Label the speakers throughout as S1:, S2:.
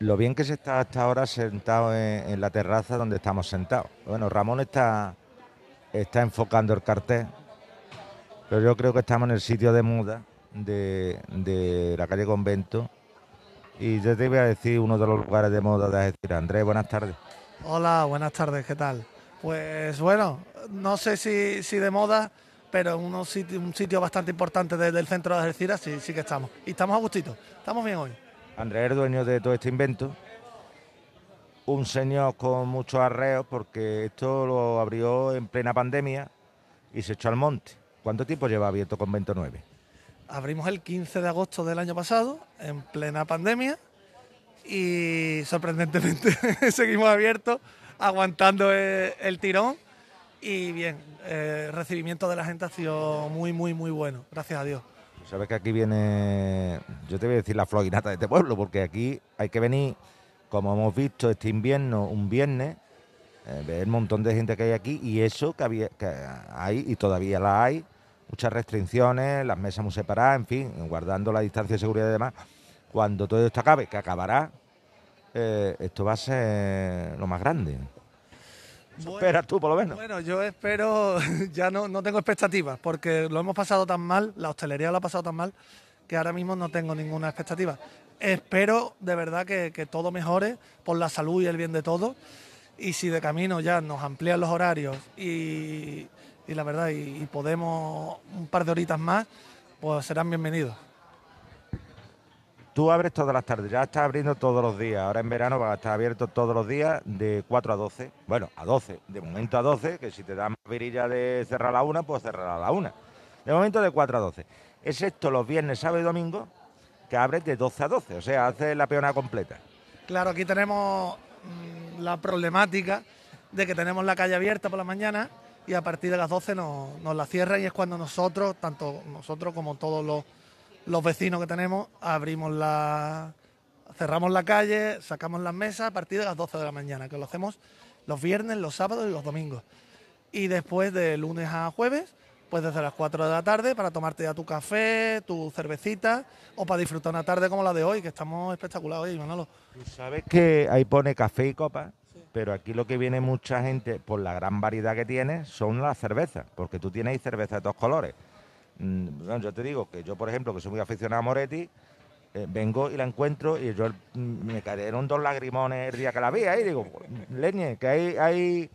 S1: lo bien que se está hasta ahora sentado en, la terraza donde estamos sentados. Bueno, Ramón está, está enfocando el cartel, pero yo creo que estamos en el sitio de muda de, la calle Convento. Y yo te voy a decir uno de los lugares de moda de decir Andrés, buenas tardes.
S2: Hola, buenas tardes, ¿qué tal? Pues bueno, no sé si, si de moda, pero en sitio, un sitio bastante importante desde el centro de Algeciras sí, sí que estamos. Y estamos a gustito, estamos bien
S1: hoy. Andrés es dueño de todo este invento. Un señor con muchos arreos porque esto lo abrió en plena pandemia y se echó al monte. ¿Cuánto tiempo lleva abierto Convento 9?
S2: Abrimos el 15 de agosto del año pasado, en plena pandemia, y sorprendentemente seguimos abiertos, aguantando el, el tirón. Y bien, el eh, recibimiento de la gente ha sido muy, muy, muy bueno, gracias a Dios.
S1: Sabes que aquí viene, yo te voy a decir la florinata de este pueblo, porque aquí hay que venir, como hemos visto este invierno, un viernes, eh, ver el montón de gente que hay aquí y eso que, había, que hay y todavía la hay, muchas restricciones, las mesas muy separadas, en fin, guardando la distancia de seguridad y demás. Cuando todo esto acabe, que acabará, eh, esto va a ser lo más grande esperas tú, por lo menos? Bueno, yo espero, ya no, no tengo expectativas,
S2: porque lo hemos pasado tan mal, la hostelería lo ha pasado tan mal, que ahora mismo no tengo ninguna expectativa. Espero de verdad que, todo mejore por la salud y el bien de todos. Y si de camino ya nos amplían los horarios y, la verdad, y podemos un par de horitas más, pues serán bienvenidos.
S1: Tú abres todas las tardes, ya está abriendo todos los días. Ahora en verano va a estar abierto todos los días de 4 a 12. Bueno, a 12. De momento a 12, que si te da más virilla de cerrar a la 1, pues cerrar a la 1, De momento de 4 a 12. Es esto, los viernes, sábado y domingo, que abres de 12 a 12. O sea, haces la peona completa.
S2: Claro, aquí tenemos mm, la problemática de que tenemos la calle abierta por la mañana y a partir de las 12 nos, nos la cierran y es cuando nosotros, tanto nosotros como todos los los vecinos que tenemos abrimos la. cerramos la calle, sacamos las mesas a partir de las 12 de la mañana, que lo hacemos los viernes, los sábados y los domingos. Y después de lunes a jueves, pues desde las 4 de la tarde para tomarte ya tu café, tu cervecita o para disfrutar una tarde como la de hoy, que estamos espectaculares hoy, Manolo. Tú sabes
S1: que ahí pone café y copa, pero aquí lo que viene mucha gente, por la gran variedad que tiene, son las cervezas, porque tú tienes cerveza de todos colores. Mm, yo te digo que yo, por ejemplo, que soy muy aficionado a Moretti, eh, vengo y la encuentro y yo mm, me cayeron dos lagrimones el día que la vi ahí. Digo, leñe, que hay, hay,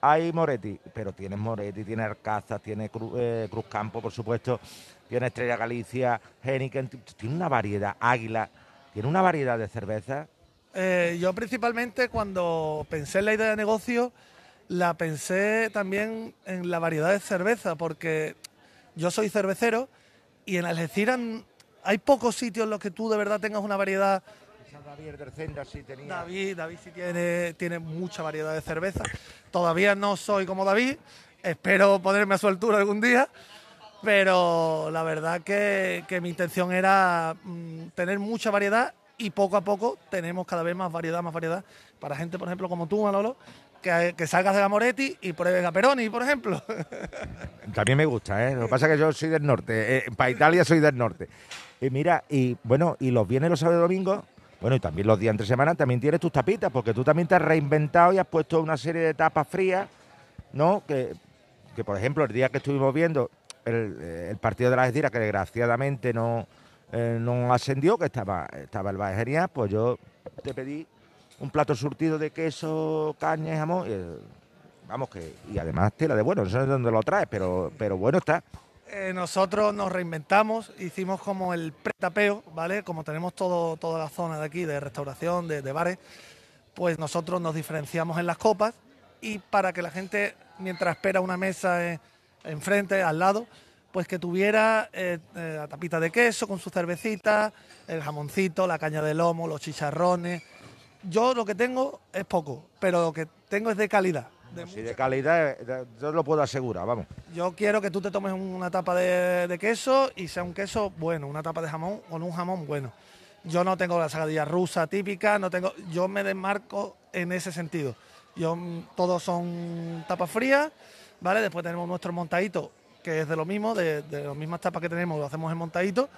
S1: hay Moretti. Pero tienes Moretti, tiene Arcazas, tiene eh, Cruz, Campo, por supuesto, tiene Estrella Galicia, Heniken, tiene una variedad, Águila, tiene una variedad de cervezas
S2: eh, yo principalmente cuando pensé en la idea de negocio, la pensé también en la variedad de cerveza, porque yo soy cervecero y en Algeciras hay pocos sitios en los que tú de verdad tengas una variedad. David David, sí tiene, tiene mucha variedad de cerveza. Todavía no soy como David, espero ponerme a su altura algún día, pero la verdad que, mi intención era mm, tener mucha variedad y poco a poco tenemos cada vez más variedad, más variedad. Para gente, por ejemplo, como tú, Manolo, que, salgas de la Moretti y pruebes a Peroni, por ejemplo.
S1: También me gusta, ¿eh? Lo que pasa es que yo soy del norte. Eh, para Italia soy del norte. Y mira, y bueno, y los viernes, los sábados y domingos, bueno, y también los días entre semana, también tienes tus tapitas, porque tú también te has reinventado y has puesto una serie de tapas frías, ¿no? Que, que por ejemplo, el día que estuvimos viendo el, eh, partido de las Estiras, que desgraciadamente eh, no, ascendió, que estaba, estaba el Bajería, pues yo te pedí un plato surtido de queso, caña y jamón. Eh, vamos que. Y además tela de bueno, no sé dónde lo traes, pero, pero bueno está.
S2: Eh, nosotros nos reinventamos, hicimos como el pretapeo, ¿vale? Como tenemos todo, toda la zona de aquí, de restauración, de, bares, pues nosotros nos diferenciamos en las copas y para que la gente, mientras espera una mesa eh, enfrente, al lado, pues que tuviera la tapita de queso con su cervecita, el jamoncito, la caña de lomo, los chicharrones, yo lo que tengo es poco, pero lo que
S1: tengo es de calidad. De de calidad, eh, yo lo puedo asegurar, vamos.
S2: Yo quiero que tú te tomes una tapa de, queso y sea un queso bueno, una tapa de jamón con un jamón bueno. Yo no tengo la sagadilla rusa típica, no tengo, yo me desmarco en ese sentido. Yo, mm, todos son tapas frías, ¿vale? Después tenemos nuestro montadito, que es de lo mismo, de, de las mismas tapas que tenemos, lo hacemos en montadito,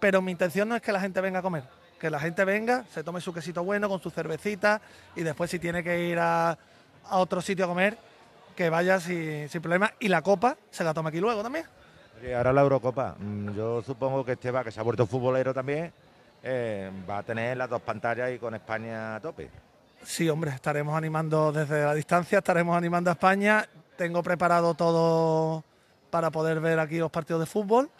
S2: pero mi intención no es que la gente venga a comer que la gente venga, se tome su quesito bueno con su cervecita y después si tiene que ir a, otro sitio a comer, que vaya sin, problema y la copa se la toma aquí luego también.
S1: Oye, ahora la Eurocopa, mm, yo supongo que Esteban, que se ha vuelto futbolero también, eh, va a tener las dos pantallas y con España a tope.
S2: Sí, hombre, estaremos animando desde la distancia, estaremos animando a España. Tengo preparado todo para poder ver aquí los partidos de fútbol.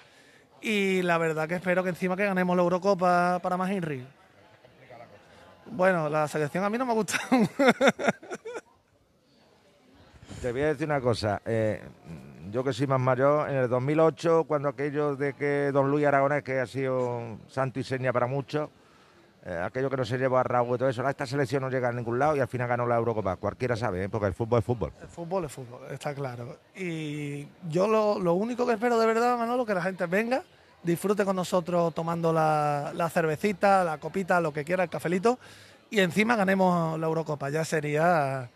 S2: Y la verdad que espero que encima que ganemos la Eurocopa para más Henry. Bueno, la selección a mí no me ha gustado.
S1: Te voy a decir una cosa. Eh, yo que soy más mayor, en el 2008, cuando aquello de que don Luis Aragonés, que ha sido santo y seña para muchos, eh, aquello que no se llevó a Raúl y todo eso. Esta selección no llega a ningún lado y al final ganó la Eurocopa. Cualquiera sabe, ¿eh? porque el fútbol es fútbol. El
S2: fútbol es fútbol, está claro. Y yo lo, único que espero de verdad, Manolo, que la gente venga, disfrute con nosotros tomando la, cervecita, la copita, lo que quiera, el cafelito, y encima ganemos la Eurocopa. Ya sería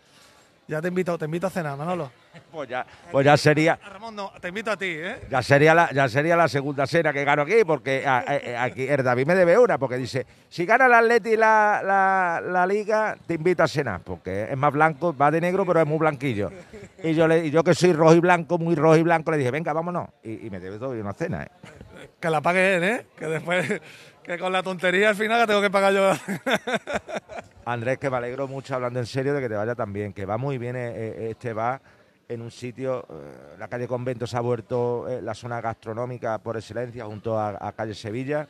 S2: ya te invito, te invito a cenar, Manolo. Pues ya,
S1: pues ya sería.
S2: Ramón, no, te invito a ti, ¿eh?
S1: Ya sería la, ya sería la segunda cena que gano aquí, porque eh, aquí el David me debe una, porque dice: si gana el Atleti la, la, la, liga, te invito a cenar, porque es más blanco, va de negro, pero es muy blanquillo. Y yo, le, yo que soy rojo y blanco, muy rojo y blanco, le dije: venga, vámonos. Y, me debe todavía una cena, ¿eh? Que la pague él, ¿eh?
S2: Que después, que con la tontería al final la tengo que pagar yo.
S1: Andrés, que me alegro mucho hablando en serio de que te vaya tan bien, que va muy bien eh, eh, este va en un sitio, eh, la calle Convento se ha vuelto la zona gastronómica por excelencia junto a, calle Sevilla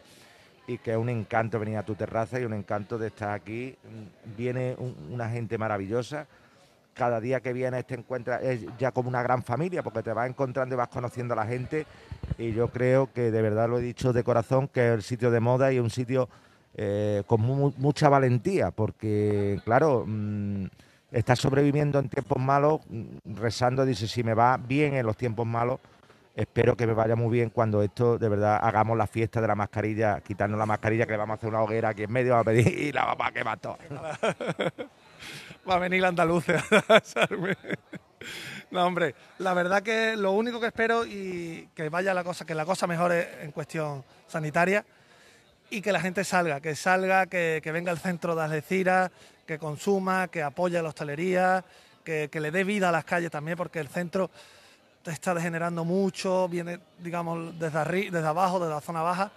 S1: y que es un encanto venir a tu terraza y un encanto de estar aquí. Viene una gente maravillosa. Cada día que viene te encuentra es ya como una gran familia porque te vas encontrando y vas conociendo a la gente y yo creo que de verdad lo he dicho de corazón que es el sitio de moda y un sitio eh, con mucha valentía, porque, claro, mm, está sobreviviendo en tiempos malos, mm, rezando, dice, si me va bien en los tiempos malos, espero que me vaya muy bien cuando esto de verdad hagamos la fiesta de la mascarilla, quitarnos la mascarilla, que le vamos a hacer una hoguera aquí en medio, va a pedir y la vamos a quemar Va a venir la Andalucía
S2: No, hombre, la verdad que lo único que espero y que vaya la cosa, que la cosa mejore en cuestión sanitaria y que la gente salga, que salga, que, venga al centro de Algeciras, que consuma, que apoye a la hostelería, que, le dé vida a las calles también, porque el centro está degenerando mucho, viene, digamos, desde, desde abajo, desde la zona baja.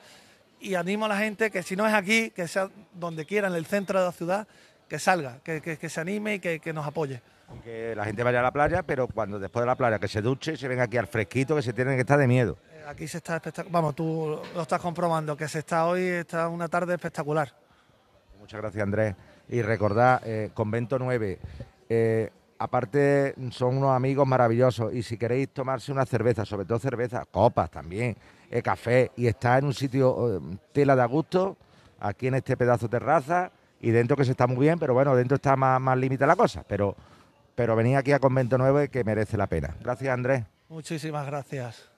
S2: Y animo a la gente que si no es aquí, que sea donde quiera, en el centro de la ciudad, que salga, que, se anime y que, nos apoye.
S1: Aunque la gente vaya a la playa, pero cuando después de la playa que se duche, ...y se venga aquí al fresquito, que se tienen que estar de miedo.
S2: Eh, aquí se está espectacular. Vamos, tú lo estás comprobando, que se está hoy, está una tarde espectacular.
S1: Muchas gracias, Andrés. Y recordad, eh, Convento 9, eh, aparte son unos amigos maravillosos. Y si queréis tomarse una cerveza, sobre todo cerveza, copas también, café, y está en un sitio tela de a gusto, aquí en este pedazo de terraza y dentro que se está muy bien, pero bueno, dentro está más, más límite la cosa. Pero, pero venía aquí a Convento Nuevo que merece la pena. Gracias, Andrés.
S2: Muchísimas gracias.